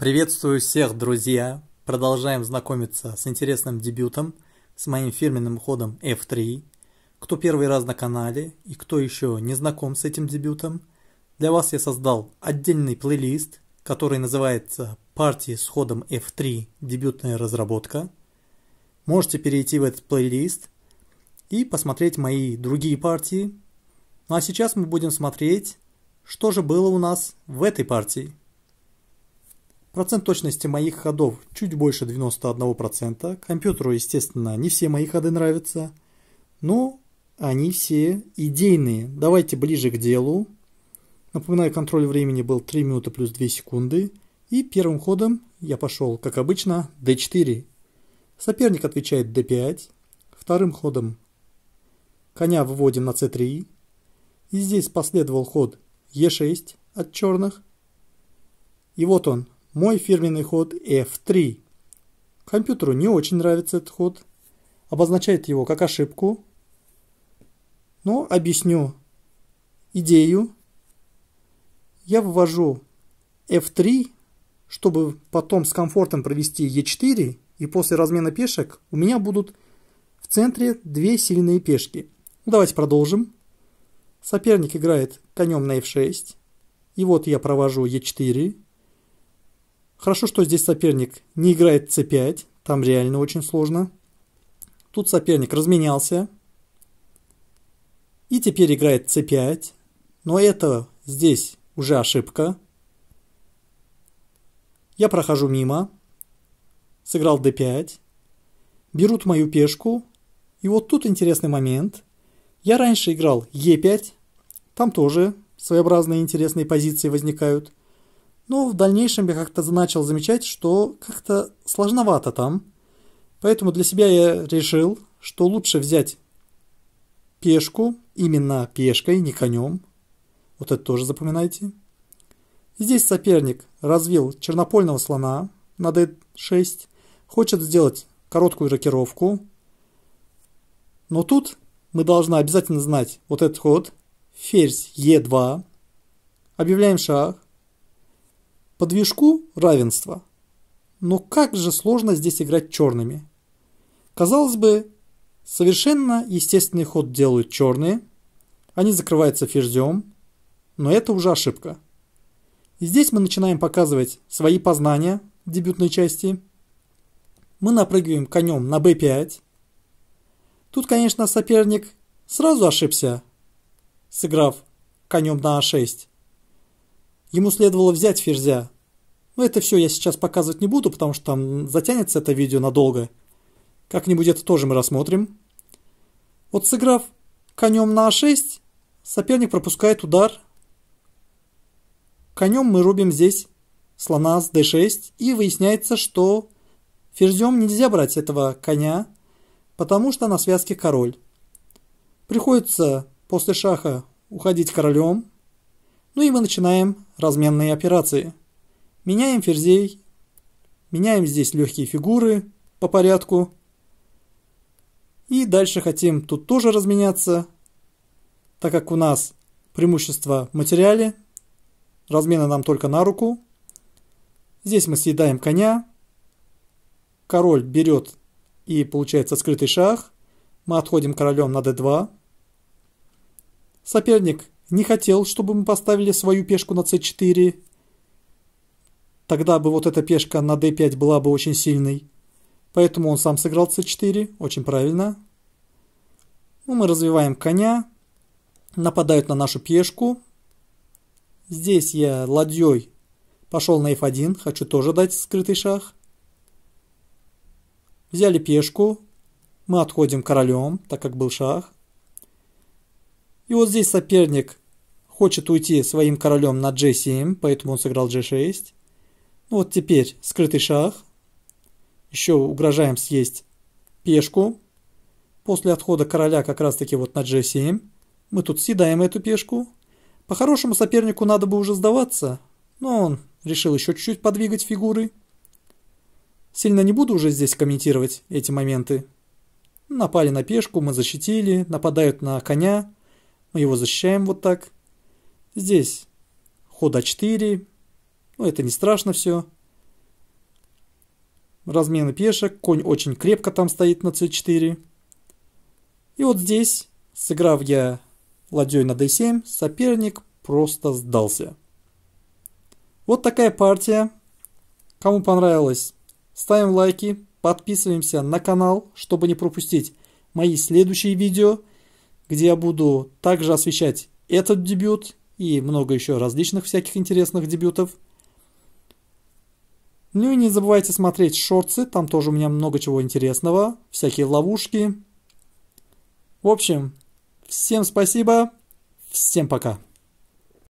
Приветствую всех, друзья! Продолжаем знакомиться с интересным дебютом, с моим фирменным ходом F3. Кто первый раз на канале и кто еще не знаком с этим дебютом, для вас я создал отдельный плейлист, который называется «Партии с ходом F3. Дебютная разработка». Можете перейти в этот плейлист и посмотреть мои другие партии. Ну а сейчас мы будем смотреть, что же было у нас в этой партии. Процент точности моих ходов чуть больше 91%. Компьютеру, естественно, не все мои ходы нравятся. Но они все идейные. Давайте ближе к делу. Напоминаю, контроль времени был 3 минуты плюс 2 секунды. И первым ходом я пошел, как обычно, d4. Соперник отвечает d5. Вторым ходом коня выводим на c3. И здесь последовал ход e6 от черных. И вот он, мой фирменный ход F3. Компьютеру не очень нравится этот ход. Обозначает его как ошибку. Но объясню идею. Я ввожу F3, чтобы потом с комфортом провести E4. И после размена пешек у меня будут в центре две сильные пешки. Ну, давайте продолжим. Соперник играет конем на F6. И вот я провожу E4. Хорошо, что здесь соперник не играет c5, там реально очень сложно. Тут соперник разменялся. И теперь играет c5. Но это здесь уже ошибка. Я прохожу мимо. Сыграл d5. Берут мою пешку. И вот тут интересный момент. Я раньше играл e5. Там тоже своеобразные интересные позиции возникают. Но в дальнейшем я как-то начал замечать, что как-то сложновато там. Поэтому для себя я решил, что лучше взять пешку, именно пешкой, не конем. Вот это тоже запоминайте. Здесь соперник развил чернопольного слона на d6, хочет сделать короткую рокировку. Но тут мы должны обязательно знать вот этот ход. Ферзь e2. Объявляем шаг. По движку равенство. Но как же сложно здесь играть черными. Казалось бы, совершенно естественный ход делают черные. Они закрываются ферзем. Но это уже ошибка. И здесь мы начинаем показывать свои познания в дебютной части. Мы напрыгиваем конем на b5. Тут, конечно, соперник сразу ошибся, сыграв конем на a а 6 Ему следовало взять ферзя. Но это все я сейчас показывать не буду, потому что там затянется это видео надолго. Как-нибудь это тоже мы рассмотрим. Вот сыграв конем на А6, соперник пропускает удар. Конем мы рубим здесь слона с d6, и выясняется, что ферзем нельзя брать этого коня, потому что на связке король. Приходится после шаха уходить королем, ну и мы начинаем разменные операции. Меняем ферзей, меняем здесь легкие фигуры по порядку. И дальше хотим тут тоже разменяться, так как у нас преимущество в материале, размена нам только на руку. Здесь мы съедаем коня, король берет и получается скрытый шах, мы отходим королем на d2. Соперник не хотел, чтобы мы поставили свою пешку на c4. Тогда бы вот эта пешка на d5 была бы очень сильной. Поэтому он сам сыграл c4, очень правильно. Ну, мы развиваем коня, нападают на нашу пешку. Здесь я ладьей пошел на f1, хочу тоже дать скрытый шаг. Взяли пешку, мы отходим королем, так как был шах. И вот здесь соперник хочет уйти своим королем на g7, поэтому он сыграл g6. Ну вот теперь скрытый шах. Еще угрожаем съесть пешку. После отхода короля как раз таки вот на g7. Мы тут съедаем эту пешку. По-хорошему сопернику надо бы уже сдаваться, но он решил еще чуть-чуть подвигать фигуры. Сильно не буду уже здесь комментировать эти моменты. Напали на пешку, мы защитили, нападают на коня, мы его защищаем вот так. Здесь ход а 4. Ну, это не страшно все. Размены пешек. Конь очень крепко там стоит на c4. И вот здесь, сыграв я ладьей на d7, соперник просто сдался. Вот такая партия. Кому понравилось, ставим лайки, подписываемся на канал, чтобы не пропустить мои следующие видео, где я буду также освещать этот дебют и много еще различных всяких интересных дебютов. Ну и не забывайте смотреть шорты, там тоже у меня много чего интересного, всякие ловушки. В общем, всем спасибо, всем пока.